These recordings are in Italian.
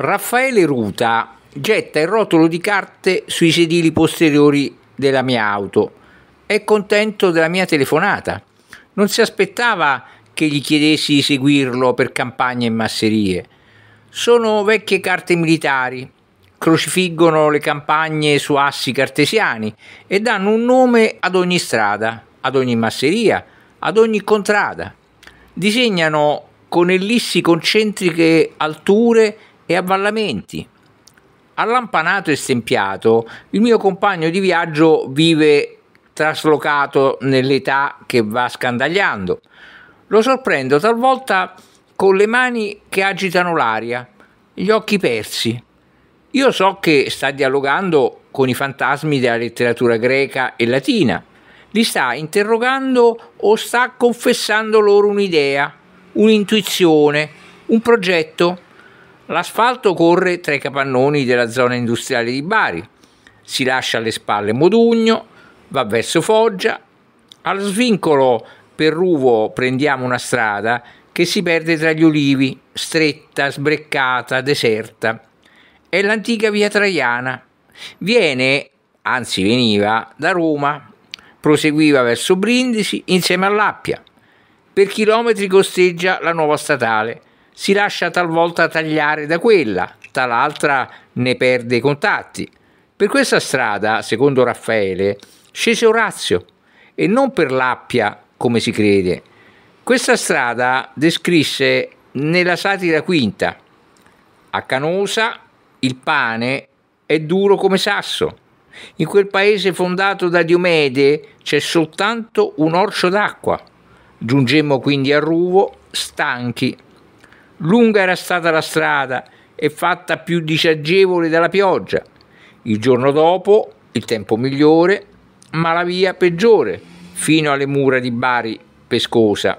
Raffaele Ruta getta il rotolo di carte sui sedili posteriori della mia auto. È contento della mia telefonata. Non si aspettava che gli chiedessi di seguirlo per campagne e masserie. Sono vecchie carte militari, crocifiggono le campagne su assi cartesiani e danno un nome ad ogni strada, ad ogni masseria, ad ogni contrada. Disegnano con ellissi concentriche alture e avvallamenti. Allampanato e stempiato, il mio compagno di viaggio vive traslocato nell'età che va scandagliando. Lo sorprendo talvolta con le mani che agitano l'aria, gli occhi persi. Io so che sta dialogando con i fantasmi della letteratura greca e latina, li sta interrogando o sta confessando loro un'idea, un'intuizione, un progetto L'asfalto corre tra i capannoni della zona industriale di Bari, si lascia alle spalle Modugno, va verso Foggia, al svincolo per Ruvo prendiamo una strada che si perde tra gli olivi, stretta, sbreccata, deserta. È l'antica via Traiana. Viene, anzi veniva, da Roma, proseguiva verso Brindisi insieme all'Appia. Per chilometri costeggia la nuova statale, si lascia talvolta tagliare da quella, tal'altra ne perde i contatti. Per questa strada, secondo Raffaele, scese Orazio, e non per l'Appia, come si crede. Questa strada descrisse nella satira quinta, a Canosa il pane è duro come sasso. In quel paese fondato da Diomede c'è soltanto un orcio d'acqua. Giungemmo quindi a Ruvo stanchi Lunga era stata la strada e fatta più disagevole dalla pioggia. Il giorno dopo, il tempo migliore, ma la via peggiore, fino alle mura di Bari Pescosa.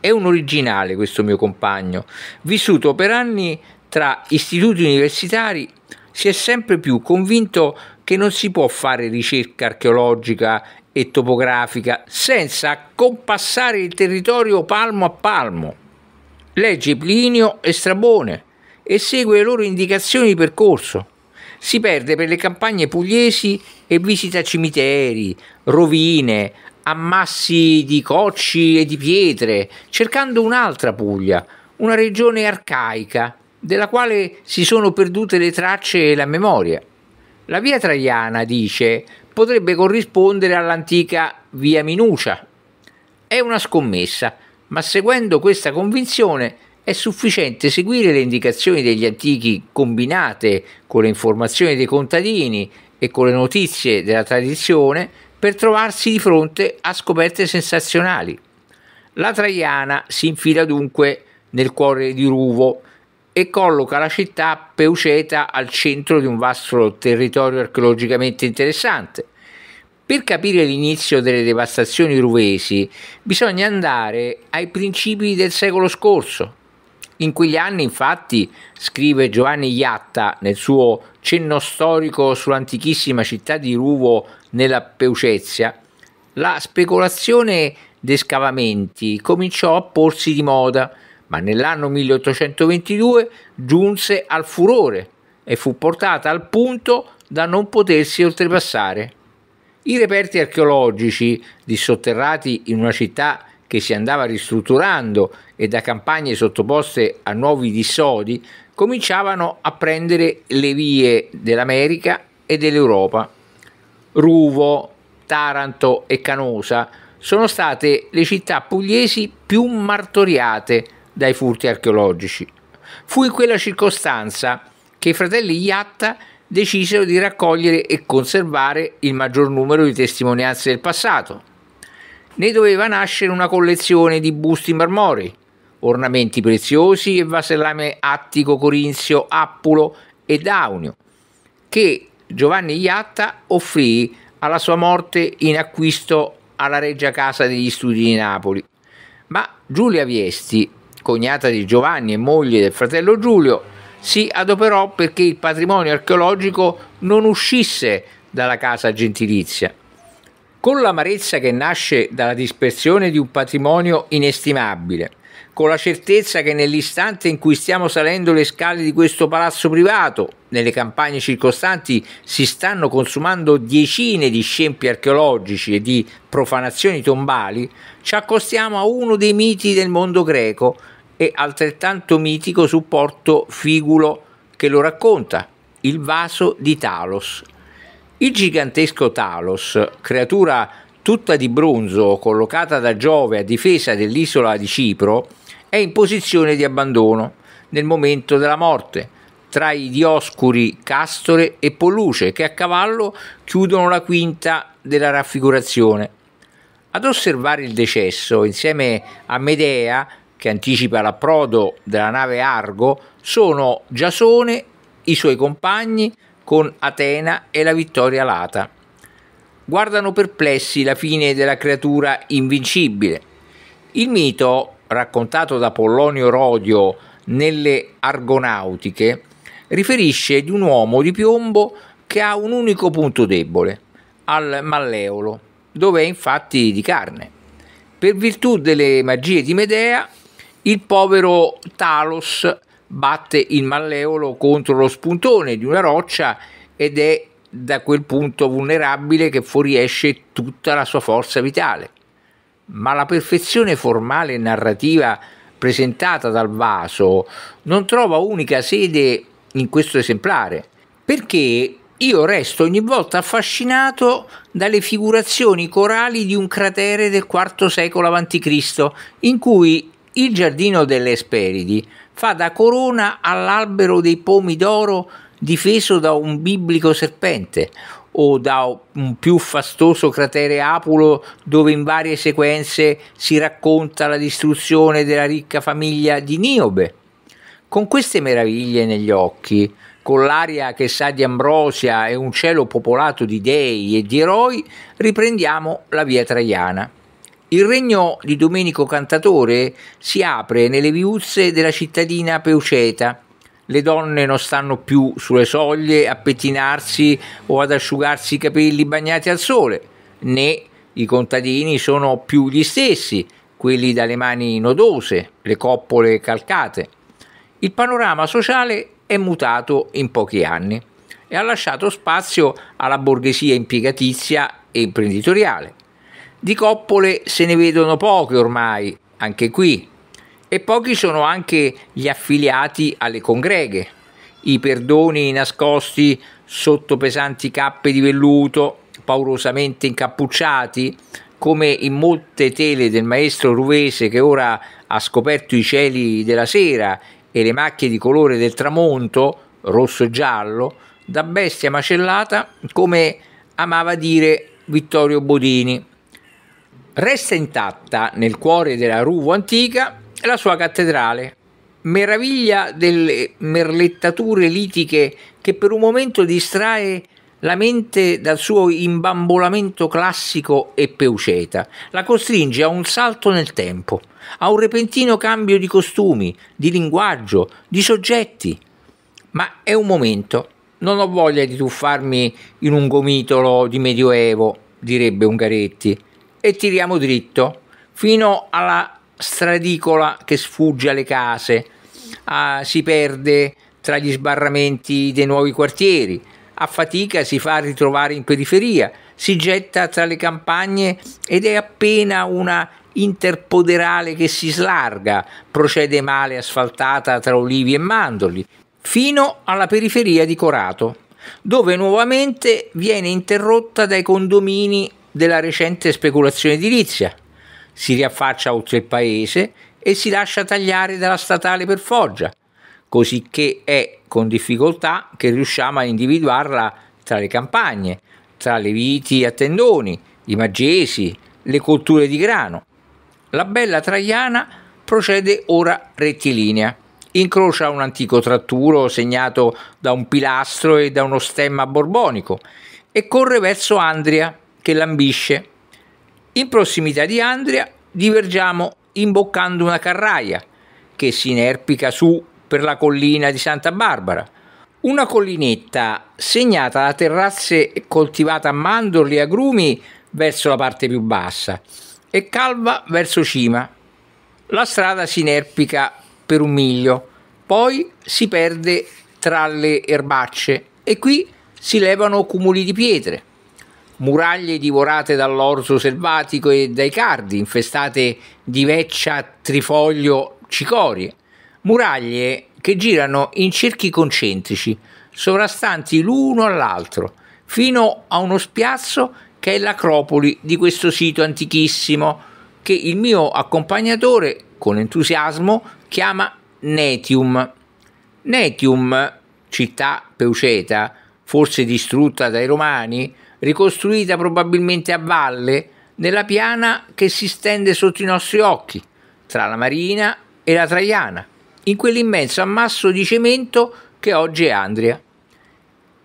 È un originale questo mio compagno, vissuto per anni tra istituti universitari, si è sempre più convinto che non si può fare ricerca archeologica e topografica senza compassare il territorio palmo a palmo legge Plinio e Strabone e segue le loro indicazioni di percorso. Si perde per le campagne pugliesi e visita cimiteri, rovine, ammassi di cocci e di pietre, cercando un'altra Puglia, una regione arcaica, della quale si sono perdute le tracce e la memoria. La via Traiana, dice, potrebbe corrispondere all'antica via Minucia. È una scommessa, ma seguendo questa convinzione è sufficiente seguire le indicazioni degli antichi combinate con le informazioni dei contadini e con le notizie della tradizione per trovarsi di fronte a scoperte sensazionali. La Traiana si infila dunque nel cuore di Ruvo e colloca la città Peuceta al centro di un vasto territorio archeologicamente interessante, per capire l'inizio delle devastazioni ruvesi bisogna andare ai principi del secolo scorso. In quegli anni, infatti, scrive Giovanni Iatta nel suo cenno storico sull'antichissima città di Ruvo nella Peucezia, la speculazione dei scavamenti cominciò a porsi di moda, ma nell'anno 1822 giunse al furore e fu portata al punto da non potersi oltrepassare. I reperti archeologici dissotterrati in una città che si andava ristrutturando e da campagne sottoposte a nuovi dissodi cominciavano a prendere le vie dell'America e dell'Europa. Ruvo, Taranto e Canosa sono state le città pugliesi più martoriate dai furti archeologici. Fu in quella circostanza che i fratelli Iatta decisero di raccogliere e conservare il maggior numero di testimonianze del passato. Ne doveva nascere una collezione di busti marmorei, ornamenti preziosi e vasellame attico, corinzio, appulo e daunio, che Giovanni Iatta offrì alla sua morte in acquisto alla Regia Casa degli Studi di Napoli. Ma Giulia Viesti, cognata di Giovanni e moglie del fratello Giulio, si adoperò perché il patrimonio archeologico non uscisse dalla casa gentilizia. Con l'amarezza che nasce dalla dispersione di un patrimonio inestimabile, con la certezza che nell'istante in cui stiamo salendo le scale di questo palazzo privato, nelle campagne circostanti si stanno consumando decine di scempi archeologici e di profanazioni tombali, ci accostiamo a uno dei miti del mondo greco e altrettanto mitico supporto figulo che lo racconta, il vaso di Talos. Il gigantesco Talos, creatura tutta di bronzo collocata da Giove a difesa dell'isola di Cipro, è in posizione di abbandono nel momento della morte, tra i dioscuri Castore e Polluce che a cavallo chiudono la quinta della raffigurazione. Ad osservare il decesso, insieme a Medea, che anticipa l'approdo della nave Argo sono Giasone, i suoi compagni, con Atena e la vittoria Lata. Guardano perplessi la fine della creatura invincibile. Il mito, raccontato da Pollonio Rodio nelle Argonautiche, riferisce di un uomo di piombo che ha un unico punto debole, al malleolo, dove è infatti di carne. Per virtù delle magie di Medea, il povero Talos batte il malleolo contro lo spuntone di una roccia ed è da quel punto vulnerabile che fuoriesce tutta la sua forza vitale. Ma la perfezione formale e narrativa presentata dal vaso non trova unica sede in questo esemplare, perché io resto ogni volta affascinato dalle figurazioni corali di un cratere del IV secolo a.C., in cui il giardino delle Esperidi fa da corona all'albero dei pomidoro difeso da un biblico serpente o da un più fastoso cratere Apulo dove in varie sequenze si racconta la distruzione della ricca famiglia di Niobe. Con queste meraviglie negli occhi, con l'aria che sa di ambrosia e un cielo popolato di dei e di eroi, riprendiamo la via Traiana. Il regno di Domenico Cantatore si apre nelle viuzze della cittadina Peuceta. Le donne non stanno più sulle soglie a pettinarsi o ad asciugarsi i capelli bagnati al sole, né i contadini sono più gli stessi, quelli dalle mani nodose, le coppole calcate. Il panorama sociale è mutato in pochi anni e ha lasciato spazio alla borghesia impiegatizia e imprenditoriale. Di coppole se ne vedono poche ormai, anche qui, e pochi sono anche gli affiliati alle congreghe, i perdoni nascosti sotto pesanti cappe di velluto, paurosamente incappucciati, come in molte tele del maestro Ruvese che ora ha scoperto i cieli della sera e le macchie di colore del tramonto, rosso e giallo, da bestia macellata, come amava dire Vittorio Bodini. Resta intatta nel cuore della Ruvo antica la sua cattedrale, meraviglia delle merlettature litiche che per un momento distrae la mente dal suo imbambolamento classico e peuceta, la costringe a un salto nel tempo, a un repentino cambio di costumi, di linguaggio, di soggetti. Ma è un momento, non ho voglia di tuffarmi in un gomitolo di medioevo, direbbe Ungaretti e tiriamo dritto fino alla stradicola che sfugge alle case, ah, si perde tra gli sbarramenti dei nuovi quartieri, a fatica si fa ritrovare in periferia, si getta tra le campagne ed è appena una interpoderale che si slarga, procede male asfaltata tra olivi e mandorli, fino alla periferia di Corato, dove nuovamente viene interrotta dai condomini della recente speculazione edilizia. Si riaffaccia oltre il paese e si lascia tagliare dalla statale per Foggia, cosicché è con difficoltà che riusciamo a individuarla tra le campagne, tra le viti a tendoni, i magesi, le colture di grano. La bella Traiana procede ora rettilinea. Incrocia un antico tratturo segnato da un pilastro e da uno stemma borbonico e corre verso Andria, che l'ambisce. In prossimità di Andria divergiamo imboccando una carraia che si inerpica su per la collina di Santa Barbara, una collinetta segnata da terrazze coltivate a mandorli e agrumi verso la parte più bassa e calva verso cima. La strada si inerpica per un miglio, poi si perde tra le erbacce e qui si levano cumuli di pietre muraglie divorate dall'orso selvatico e dai cardi, infestate di veccia, trifoglio, cicorie, muraglie che girano in cerchi concentrici, sovrastanti l'uno all'altro, fino a uno spiazzo che è l'acropoli di questo sito antichissimo, che il mio accompagnatore, con entusiasmo, chiama Netium. Netium, città peuceta, forse distrutta dai romani, ricostruita probabilmente a valle nella piana che si stende sotto i nostri occhi, tra la Marina e la Traiana, in quell'immenso ammasso di cemento che oggi è Andria.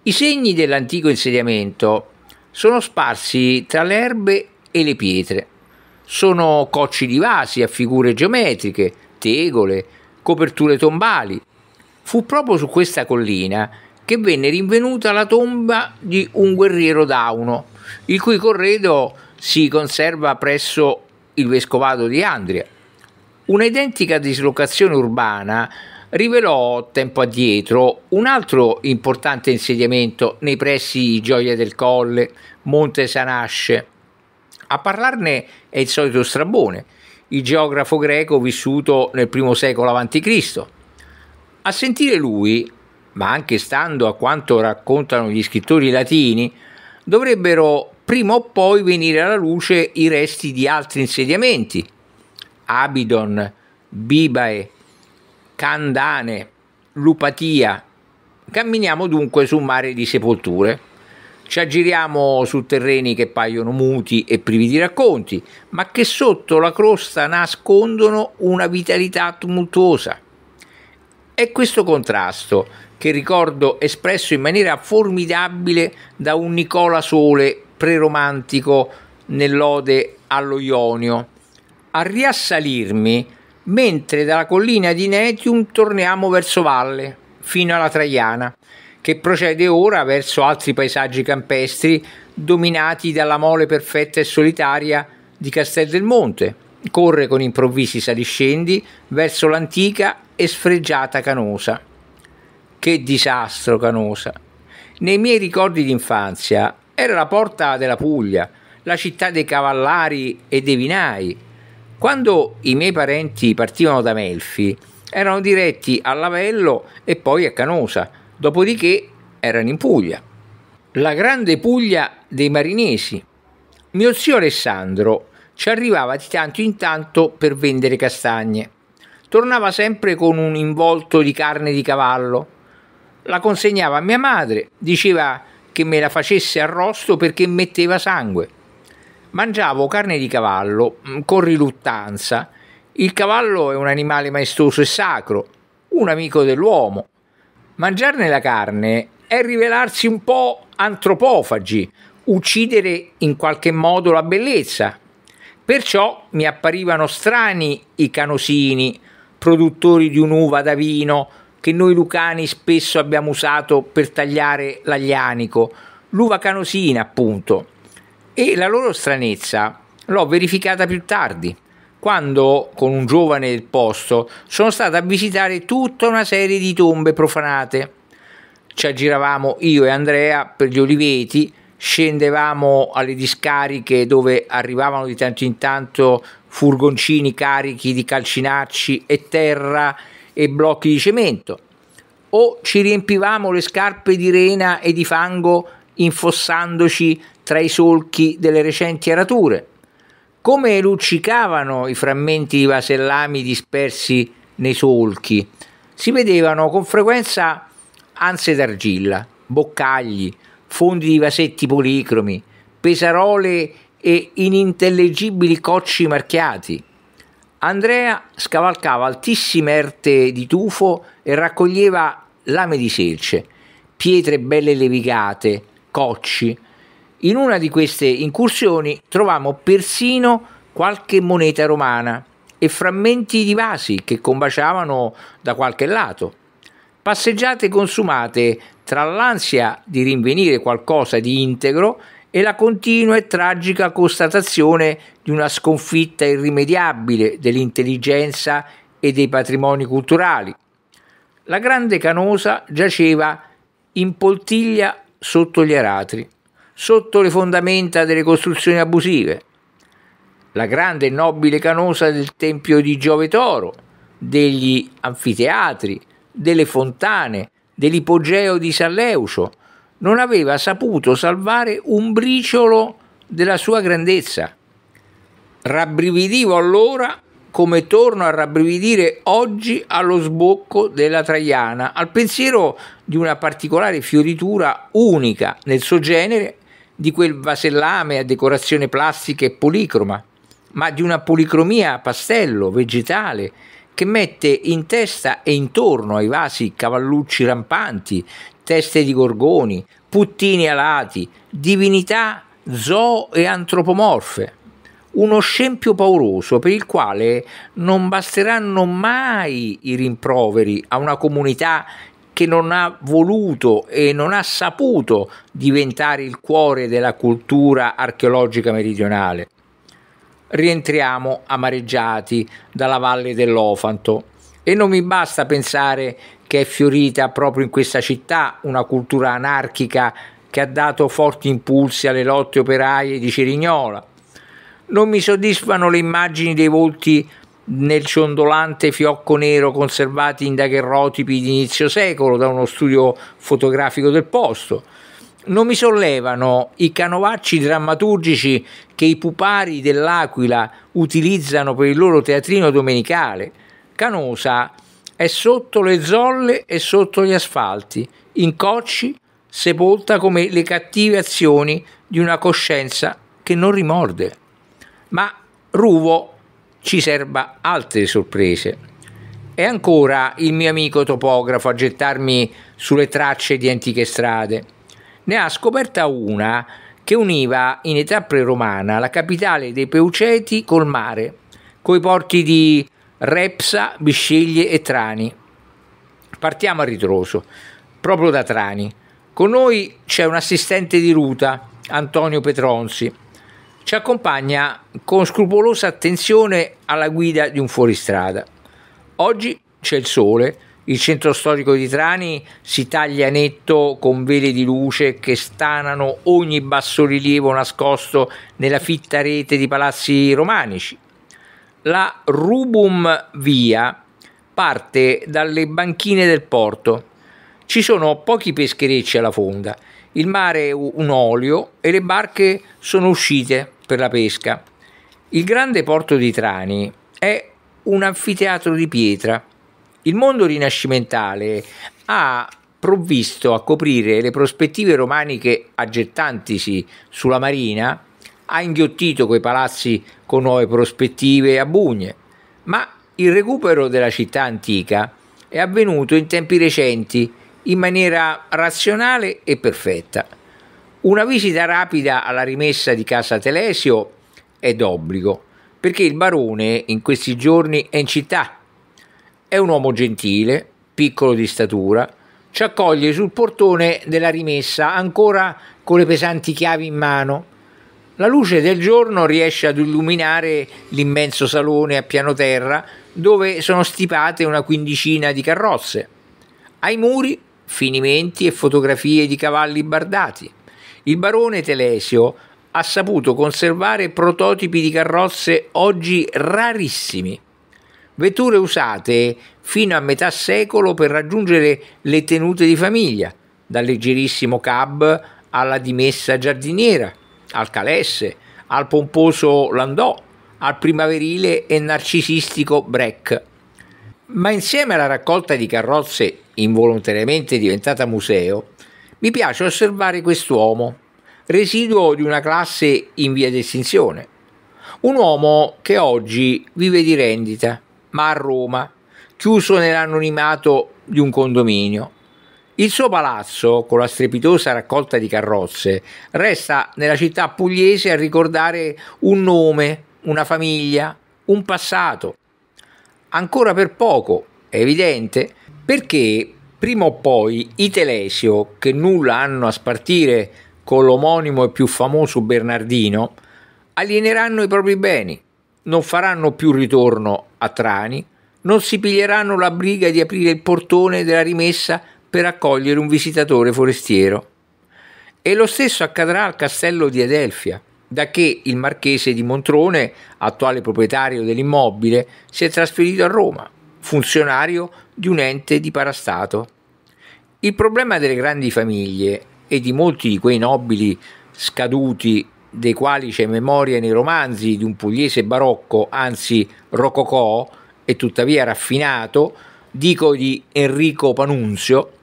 I segni dell'antico insediamento sono sparsi tra le erbe e le pietre. Sono cocci di vasi a figure geometriche, tegole, coperture tombali. Fu proprio su questa collina che venne rinvenuta la tomba di un guerriero dauno, il cui corredo si conserva presso il vescovado di Andria. Una identica dislocazione urbana rivelò tempo addietro un altro importante insediamento nei pressi di Gioia del Colle, Monte Sanasce. A parlarne è il solito Strabone, il geografo greco vissuto nel primo secolo a.C. A sentire lui ma anche stando a quanto raccontano gli scrittori latini, dovrebbero prima o poi venire alla luce i resti di altri insediamenti, Abidon, Bibae, Candane, Lupatia. Camminiamo dunque su un mare di sepolture. Ci aggiriamo su terreni che paiono muti e privi di racconti, ma che sotto la crosta nascondono una vitalità tumultuosa. È questo contrasto che ricordo espresso in maniera formidabile da un Nicola Sole preromantico nell'ode allo Ionio. A riassalirmi, mentre dalla collina di Netium torniamo verso valle, fino alla Traiana, che procede ora verso altri paesaggi campestri dominati dalla mole perfetta e solitaria di Castel del Monte. Corre con improvvisi saliscendi verso l'antica e sfregiata Canosa. Che disastro, Canosa. Nei miei ricordi d'infanzia era la porta della Puglia, la città dei cavallari e dei vinai. Quando i miei parenti partivano da Melfi, erano diretti a Lavello e poi a Canosa, dopodiché erano in Puglia. La grande Puglia dei marinesi. Mio zio Alessandro ci arrivava di tanto in tanto per vendere castagne. Tornava sempre con un involto di carne di cavallo la consegnava a mia madre, diceva che me la facesse arrosto perché metteva sangue. Mangiavo carne di cavallo mm, con riluttanza. Il cavallo è un animale maestoso e sacro, un amico dell'uomo. Mangiarne la carne è rivelarsi un po' antropofagi, uccidere in qualche modo la bellezza. Perciò mi apparivano strani i canosini, produttori di un'uva da vino, che noi lucani spesso abbiamo usato per tagliare l'aglianico, l'uva canosina appunto. E la loro stranezza l'ho verificata più tardi, quando con un giovane del posto sono stato a visitare tutta una serie di tombe profanate. Ci aggiravamo io e Andrea per gli oliveti, scendevamo alle discariche dove arrivavano di tanto in tanto furgoncini carichi di calcinacci e terra e blocchi di cemento, o ci riempivamo le scarpe di rena e di fango infossandoci tra i solchi delle recenti arature? Come luccicavano i frammenti di vasellami dispersi nei solchi? Si vedevano con frequenza anse d'argilla, boccagli, fondi di vasetti policromi, pesarole e inintellegibili cocci marchiati. Andrea scavalcava altissime erte di tufo e raccoglieva lame di selce, pietre belle levigate, cocci. In una di queste incursioni trovammo persino qualche moneta romana e frammenti di vasi che combaciavano da qualche lato. Passeggiate consumate tra l'ansia di rinvenire qualcosa di integro e la continua e tragica constatazione di una sconfitta irrimediabile dell'intelligenza e dei patrimoni culturali. La grande canosa giaceva in poltiglia sotto gli aratri, sotto le fondamenta delle costruzioni abusive. La grande e nobile canosa del tempio di Giove Toro, degli anfiteatri, delle fontane, dell'ipogeo di San Leucio, non aveva saputo salvare un briciolo della sua grandezza. Rabbrividivo allora come torno a rabbrividire oggi allo sbocco della Traiana, al pensiero di una particolare fioritura unica nel suo genere di quel vasellame a decorazione plastica e policroma, ma di una policromia a pastello, vegetale, che mette in testa e intorno ai vasi cavallucci rampanti teste di gorgoni, puttini alati, divinità zoo e antropomorfe. Uno scempio pauroso per il quale non basteranno mai i rimproveri a una comunità che non ha voluto e non ha saputo diventare il cuore della cultura archeologica meridionale. Rientriamo amareggiati dalla valle dell'Ofanto e non mi basta pensare che è fiorita proprio in questa città una cultura anarchica che ha dato forti impulsi alle lotte operaie di Cerignola. Non mi soddisfano le immagini dei volti nel ciondolante fiocco nero conservati in daguerrotipi di inizio secolo da uno studio fotografico del posto. Non mi sollevano i canovacci drammaturgici che i pupari dell'Aquila utilizzano per il loro teatrino domenicale canosa, è sotto le zolle e sotto gli asfalti, in cocci, sepolta come le cattive azioni di una coscienza che non rimorde. Ma Ruvo ci serba altre sorprese. È ancora il mio amico topografo a gettarmi sulle tracce di antiche strade. Ne ha scoperta una che univa in età preromana la capitale dei Peuceti col mare, coi porti di Repsa, Bisceglie e Trani. Partiamo a ritroso, proprio da Trani. Con noi c'è un assistente di ruta, Antonio Petronzi. Ci accompagna con scrupolosa attenzione alla guida di un fuoristrada. Oggi c'è il sole, il centro storico di Trani si taglia netto con vele di luce che stanano ogni bassorilievo nascosto nella fitta rete di palazzi romanici la Rubum Via parte dalle banchine del porto. Ci sono pochi pescherecci alla fonda, il mare è un olio e le barche sono uscite per la pesca. Il grande porto di Trani è un anfiteatro di pietra. Il mondo rinascimentale ha provvisto a coprire le prospettive romaniche aggettantisi sulla marina ha inghiottito quei palazzi con nuove prospettive a bugne, ma il recupero della città antica è avvenuto in tempi recenti in maniera razionale e perfetta. Una visita rapida alla rimessa di casa Telesio è d'obbligo, perché il barone in questi giorni è in città. È un uomo gentile, piccolo di statura, ci accoglie sul portone della rimessa ancora con le pesanti chiavi in mano la luce del giorno riesce ad illuminare l'immenso salone a piano terra dove sono stipate una quindicina di carrozze. Ai muri finimenti e fotografie di cavalli bardati. Il barone Telesio ha saputo conservare prototipi di carrozze oggi rarissimi. Vetture usate fino a metà secolo per raggiungere le tenute di famiglia, dal leggerissimo cab alla dimessa giardiniera al Calesse, al pomposo Landò, al primaverile e narcisistico Breck. Ma insieme alla raccolta di carrozze involontariamente diventata museo, mi piace osservare quest'uomo, residuo di una classe in via di estinzione. Un uomo che oggi vive di rendita, ma a Roma, chiuso nell'anonimato di un condominio, il suo palazzo, con la strepitosa raccolta di carrozze, resta nella città pugliese a ricordare un nome, una famiglia, un passato. Ancora per poco, è evidente, perché prima o poi i Telesio, che nulla hanno a spartire con l'omonimo e più famoso Bernardino, alieneranno i propri beni, non faranno più ritorno a Trani, non si piglieranno la briga di aprire il portone della rimessa per accogliere un visitatore forestiero. E lo stesso accadrà al castello di Adelfia, da che il marchese di Montrone, attuale proprietario dell'immobile, si è trasferito a Roma, funzionario di un ente di parastato. Il problema delle grandi famiglie e di molti di quei nobili scaduti dei quali c'è memoria nei romanzi di un pugliese barocco, anzi rococò, e tuttavia raffinato, dico di Enrico Panunzio,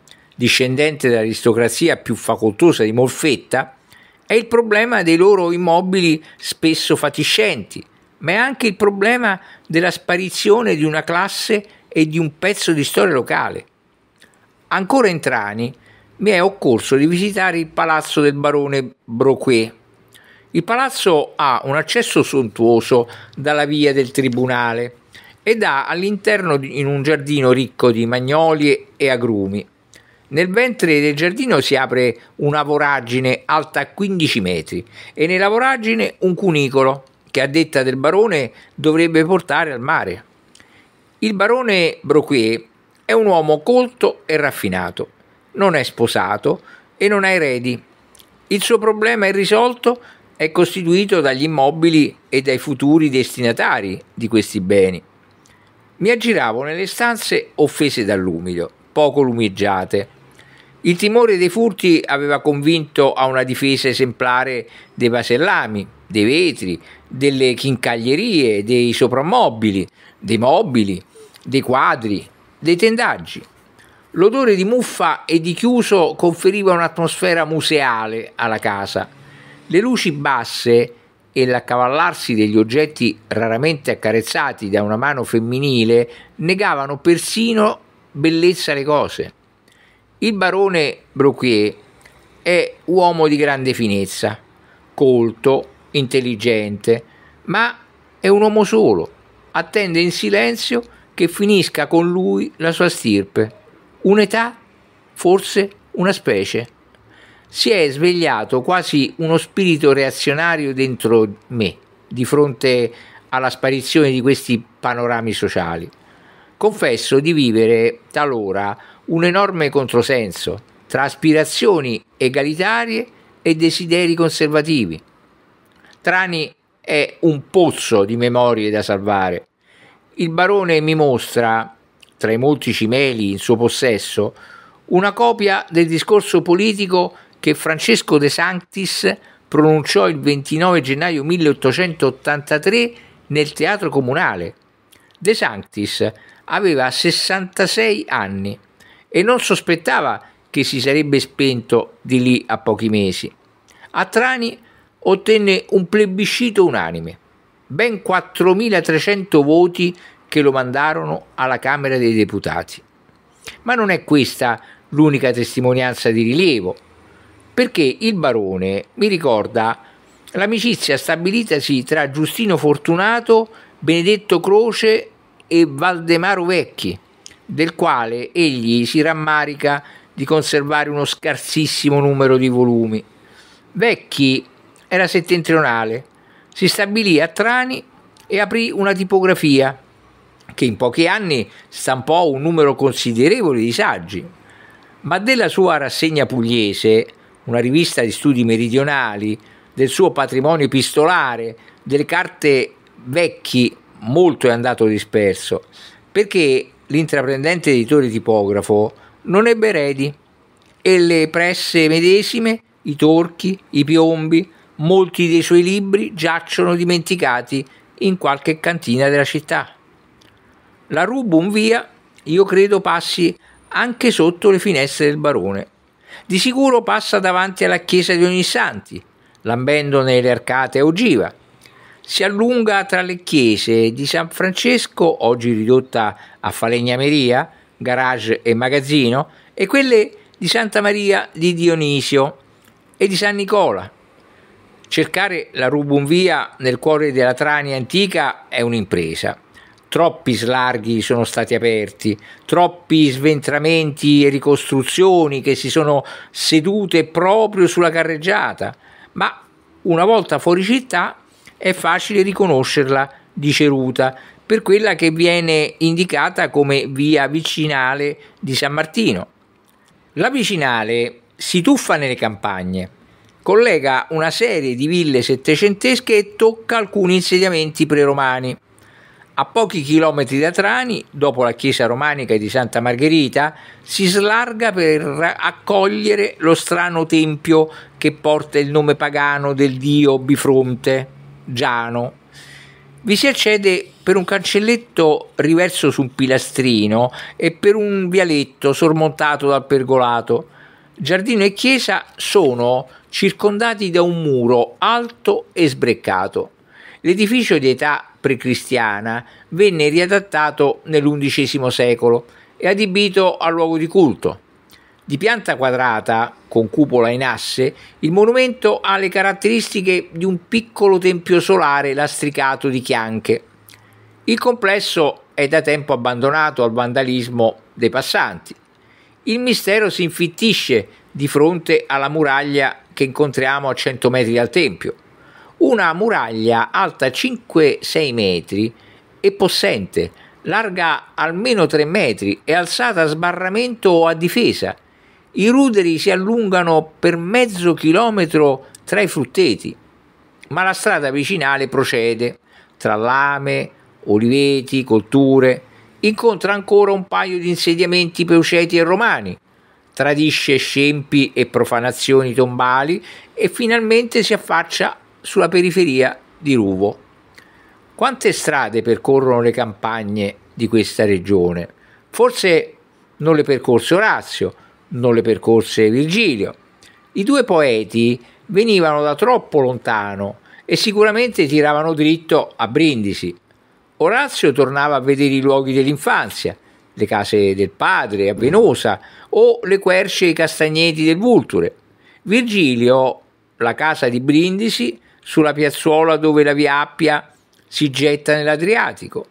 discendente dell'aristocrazia più facoltosa di Molfetta, è il problema dei loro immobili spesso fatiscenti, ma è anche il problema della sparizione di una classe e di un pezzo di storia locale. Ancora in Trani mi è occorso di visitare il palazzo del barone Broquet. Il palazzo ha un accesso sontuoso dalla via del tribunale ed ha all'interno in un giardino ricco di magnolie e agrumi nel ventre del giardino si apre una voragine alta 15 metri e nella voragine un cunicolo che a detta del barone dovrebbe portare al mare. Il barone Broquier è un uomo colto e raffinato, non è sposato e non ha eredi. Il suo problema irrisolto è costituito dagli immobili e dai futuri destinatari di questi beni. Mi aggiravo nelle stanze offese dall'umido, poco lumeggiate il timore dei furti aveva convinto a una difesa esemplare dei vasellami, dei vetri, delle chincaglierie, dei soprammobili, dei mobili, dei quadri, dei tendaggi. L'odore di muffa e di chiuso conferiva un'atmosfera museale alla casa. Le luci basse e l'accavallarsi degli oggetti raramente accarezzati da una mano femminile negavano persino bellezza alle cose. Il barone Broquier è uomo di grande finezza, colto, intelligente, ma è un uomo solo, attende in silenzio che finisca con lui la sua stirpe, un'età, forse una specie. Si è svegliato quasi uno spirito reazionario dentro me, di fronte alla sparizione di questi panorami sociali. Confesso di vivere talora un enorme controsenso tra aspirazioni egalitarie e desideri conservativi. Trani è un pozzo di memorie da salvare. Il barone mi mostra, tra i molti cimeli in suo possesso, una copia del discorso politico che Francesco De Sanctis pronunciò il 29 gennaio 1883 nel Teatro Comunale. De Sanctis aveva 66 anni e non sospettava che si sarebbe spento di lì a pochi mesi. A Trani ottenne un plebiscito unanime, ben 4.300 voti che lo mandarono alla Camera dei Deputati. Ma non è questa l'unica testimonianza di rilievo, perché il barone mi ricorda l'amicizia stabilitasi tra Giustino Fortunato, Benedetto Croce e Valdemaro Vecchi del quale egli si rammarica di conservare uno scarsissimo numero di volumi. Vecchi era settentrionale, si stabilì a Trani e aprì una tipografia che in pochi anni stampò un numero considerevole di saggi, ma della sua rassegna pugliese, una rivista di studi meridionali, del suo patrimonio epistolare, delle carte vecchi, molto è andato disperso, perché l'intraprendente editore tipografo non ebbe eredi e le presse medesime, i torchi, i piombi, molti dei suoi libri giacciono dimenticati in qualche cantina della città. La Rubum via io credo passi anche sotto le finestre del barone. Di sicuro passa davanti alla chiesa di Ognissanti, lambendone le arcate a ogiva si allunga tra le chiese di San Francesco, oggi ridotta a falegnameria, garage e magazzino, e quelle di Santa Maria di Dionisio e di San Nicola. Cercare la Rubunvia nel cuore della Trani antica è un'impresa. Troppi slarghi sono stati aperti, troppi sventramenti e ricostruzioni che si sono sedute proprio sulla carreggiata, ma una volta fuori città è facile riconoscerla di Ceruta per quella che viene indicata come via vicinale di San Martino. La vicinale si tuffa nelle campagne, collega una serie di ville settecentesche e tocca alcuni insediamenti preromani. A pochi chilometri da Trani, dopo la chiesa romanica di Santa Margherita, si slarga per accogliere lo strano tempio che porta il nome pagano del dio Bifronte. Giano. Vi si accede per un cancelletto riverso su un pilastrino e per un vialetto sormontato dal pergolato. Giardino e chiesa sono circondati da un muro alto e sbreccato. L'edificio di età precristiana venne riadattato nell'undicesimo secolo e adibito a luogo di culto. Di pianta quadrata, con cupola in asse, il monumento ha le caratteristiche di un piccolo tempio solare lastricato di chianche. Il complesso è da tempo abbandonato al vandalismo dei passanti. Il mistero si infittisce di fronte alla muraglia che incontriamo a 100 metri dal tempio. Una muraglia alta 5-6 metri e possente, larga almeno 3 metri e alzata a sbarramento o a difesa – i ruderi si allungano per mezzo chilometro tra i frutteti, ma la strada vicinale procede tra lame, oliveti, colture, incontra ancora un paio di insediamenti peuceti e romani, tradisce scempi e profanazioni tombali e finalmente si affaccia sulla periferia di Ruvo. Quante strade percorrono le campagne di questa regione? Forse non le percorse Orazio, non le percorse Virgilio. I due poeti venivano da troppo lontano e sicuramente tiravano dritto a Brindisi. Orazio tornava a vedere i luoghi dell'infanzia, le case del padre a Venosa o le querce e i castagneti del Vulture. Virgilio, la casa di Brindisi, sulla piazzuola dove la via Appia si getta nell'Adriatico.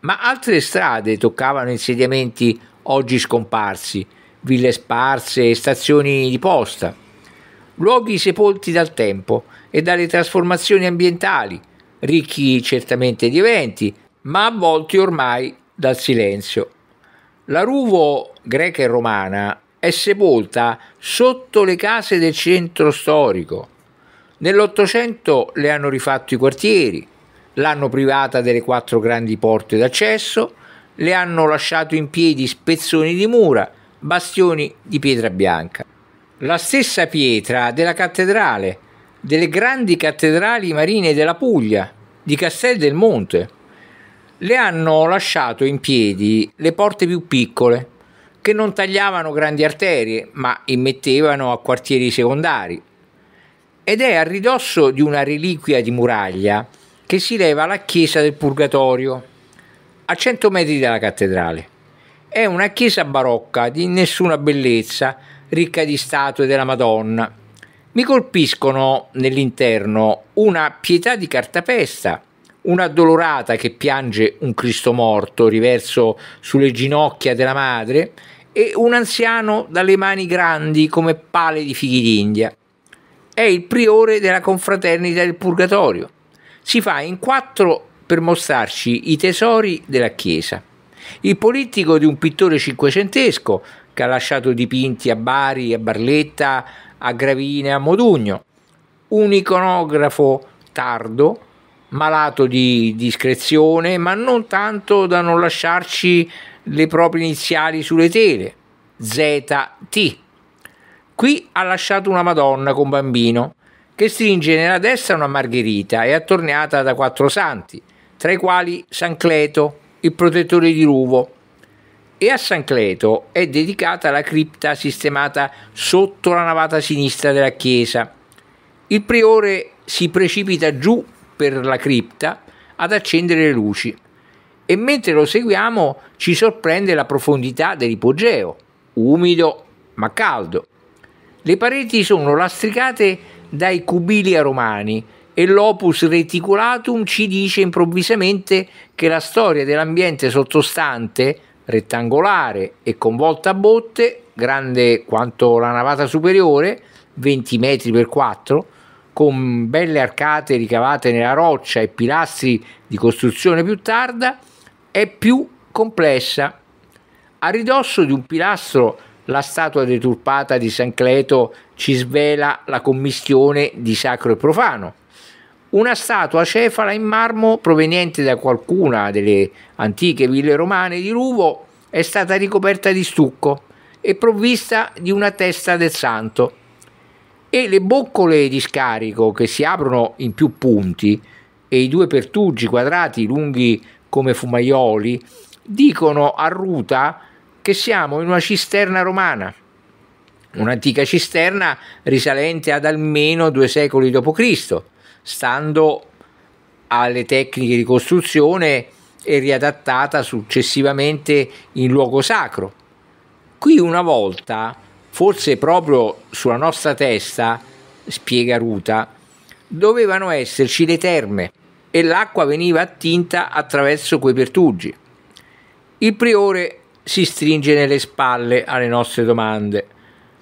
Ma altre strade toccavano insediamenti oggi scomparsi, ville sparse, stazioni di posta, luoghi sepolti dal tempo e dalle trasformazioni ambientali, ricchi certamente di eventi, ma avvolti ormai dal silenzio. La Ruvo greca e romana è sepolta sotto le case del centro storico. Nell'Ottocento le hanno rifatto i quartieri, l'hanno privata delle quattro grandi porte d'accesso, le hanno lasciato in piedi spezzoni di mura bastioni di pietra bianca. La stessa pietra della cattedrale, delle grandi cattedrali marine della Puglia, di Castel del Monte. Le hanno lasciato in piedi le porte più piccole, che non tagliavano grandi arterie, ma immettevano a quartieri secondari. Ed è a ridosso di una reliquia di muraglia che si leva la chiesa del Purgatorio, a 100 metri dalla cattedrale. È una chiesa barocca di nessuna bellezza, ricca di statue della Madonna. Mi colpiscono nell'interno una pietà di cartapesta, una addolorata che piange un Cristo morto riverso sulle ginocchia della madre e un anziano dalle mani grandi come pale di fichi d'India. È il priore della confraternita del Purgatorio. Si fa in quattro per mostrarci i tesori della Chiesa. Il politico di un pittore cinquecentesco che ha lasciato dipinti a Bari, a Barletta, a Gravina e a Modugno. Un iconografo tardo, malato di discrezione, ma non tanto da non lasciarci le proprie iniziali sulle tele. ZT. Qui ha lasciato una Madonna con bambino, che stringe nella destra una margherita e attorniata da quattro santi, tra i quali San Cleto, il protettore di Ruvo e a San Cleto è dedicata la cripta sistemata sotto la navata sinistra della chiesa. Il priore si precipita giù per la cripta ad accendere le luci e mentre lo seguiamo ci sorprende la profondità dell'ipogeo, umido ma caldo. Le pareti sono lastricate dai cubili romani e l'opus reticulatum ci dice improvvisamente che la storia dell'ambiente sottostante, rettangolare e con volta a botte, grande quanto la navata superiore, 20 metri per 4, con belle arcate ricavate nella roccia e pilastri di costruzione più tarda, è più complessa. A ridosso di un pilastro la statua deturpata di San Cleto ci svela la commistione di sacro e profano una statua cefala in marmo proveniente da qualcuna delle antiche ville romane di Ruvo è stata ricoperta di stucco e provvista di una testa del santo e le boccole di scarico che si aprono in più punti e i due pertugi quadrati lunghi come fumaioli dicono a Ruta che siamo in una cisterna romana, un'antica cisterna risalente ad almeno due secoli d.C., stando alle tecniche di costruzione e riadattata successivamente in luogo sacro. Qui una volta, forse proprio sulla nostra testa, spiega Ruta, dovevano esserci le terme e l'acqua veniva attinta attraverso quei pertugi. Il priore si stringe nelle spalle alle nostre domande.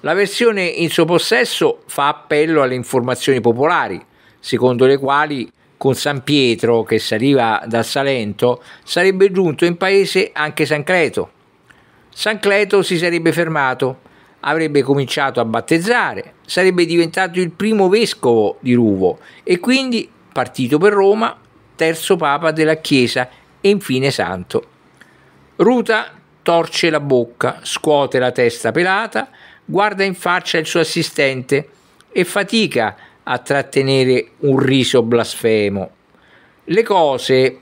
La versione in suo possesso fa appello alle informazioni popolari, secondo le quali con San Pietro, che saliva dal Salento, sarebbe giunto in paese anche San Cleto. San Cleto si sarebbe fermato, avrebbe cominciato a battezzare, sarebbe diventato il primo vescovo di Ruvo e quindi, partito per Roma, terzo papa della Chiesa e infine santo. Ruta torce la bocca, scuote la testa pelata, guarda in faccia il suo assistente e fatica a a trattenere un riso blasfemo. Le cose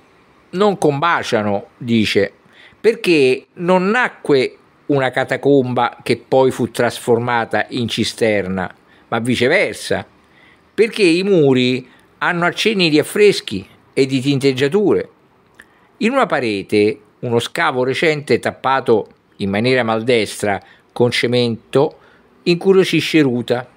non combaciano, dice, perché non nacque una catacomba che poi fu trasformata in cisterna, ma viceversa, perché i muri hanno accenni di affreschi e di tinteggiature. In una parete, uno scavo recente tappato in maniera maldestra con cemento incuriosisce Ruta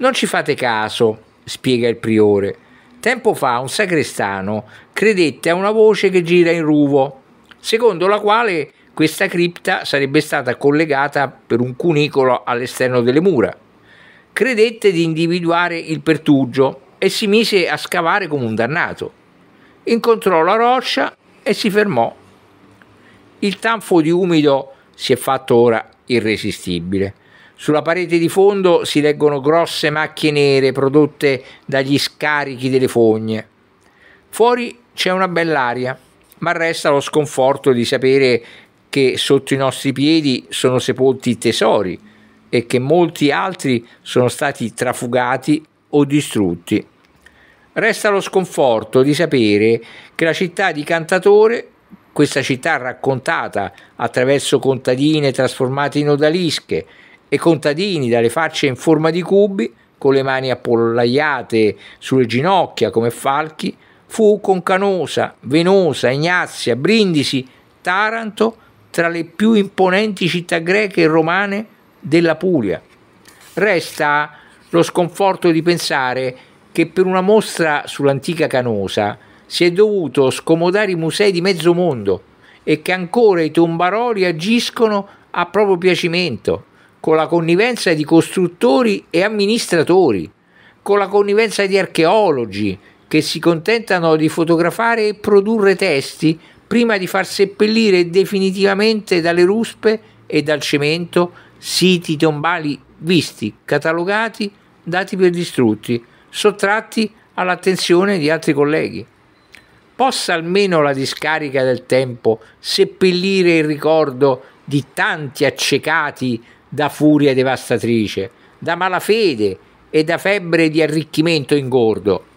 non ci fate caso, spiega il priore. Tempo fa un sagrestano credette a una voce che gira in ruvo, secondo la quale questa cripta sarebbe stata collegata per un cunicolo all'esterno delle mura. Credette di individuare il pertugio e si mise a scavare come un dannato. Incontrò la roccia e si fermò. Il tanfo di umido si è fatto ora irresistibile sulla parete di fondo si leggono grosse macchie nere prodotte dagli scarichi delle fogne. Fuori c'è una bell'aria, ma resta lo sconforto di sapere che sotto i nostri piedi sono sepolti tesori e che molti altri sono stati trafugati o distrutti. Resta lo sconforto di sapere che la città di Cantatore, questa città raccontata attraverso contadine trasformate in odalische, e contadini dalle facce in forma di cubi, con le mani appollaiate sulle ginocchia come falchi, fu con Canosa, Venosa, Ignazia, Brindisi, Taranto tra le più imponenti città greche e romane della Puglia. Resta lo sconforto di pensare che per una mostra sull'antica Canosa si è dovuto scomodare i musei di mezzo mondo e che ancora i tombaroli agiscono a proprio piacimento con la connivenza di costruttori e amministratori, con la connivenza di archeologi che si contentano di fotografare e produrre testi prima di far seppellire definitivamente dalle ruspe e dal cemento siti tombali visti, catalogati, dati per distrutti, sottratti all'attenzione di altri colleghi. Possa almeno la discarica del tempo seppellire il ricordo di tanti accecati da furia devastatrice, da malafede e da febbre di arricchimento ingordo.